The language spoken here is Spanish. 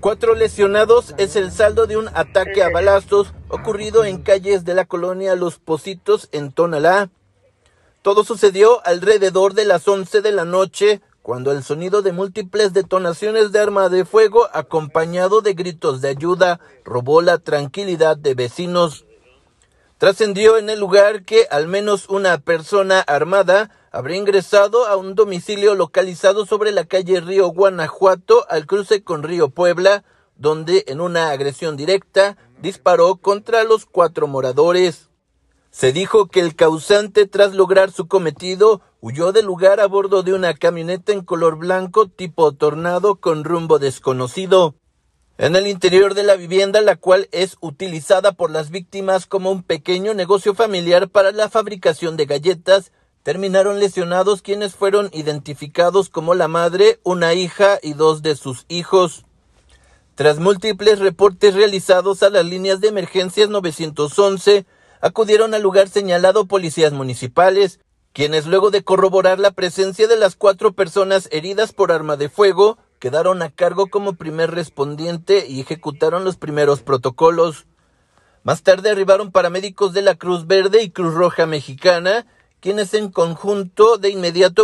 Cuatro lesionados es el saldo de un ataque a balazos ocurrido en calles de la colonia Los Positos en Tonalá. Todo sucedió alrededor de las 11 de la noche, cuando el sonido de múltiples detonaciones de arma de fuego acompañado de gritos de ayuda robó la tranquilidad de vecinos. Trascendió en el lugar que al menos una persona armada habría ingresado a un domicilio localizado sobre la calle Río Guanajuato al cruce con Río Puebla, donde en una agresión directa disparó contra los cuatro moradores. Se dijo que el causante, tras lograr su cometido, huyó del lugar a bordo de una camioneta en color blanco tipo tornado con rumbo desconocido en el interior de la vivienda, la cual es utilizada por las víctimas como un pequeño negocio familiar para la fabricación de galletas. Terminaron lesionados quienes fueron identificados como la madre, una hija y dos de sus hijos. Tras múltiples reportes realizados a las líneas de emergencias 911, acudieron al lugar señalado policías municipales, quienes luego de corroborar la presencia de las cuatro personas heridas por arma de fuego, quedaron a cargo como primer respondiente y ejecutaron los primeros protocolos. Más tarde arribaron paramédicos de la Cruz Verde y Cruz Roja Mexicana, quienes en conjunto de inmediato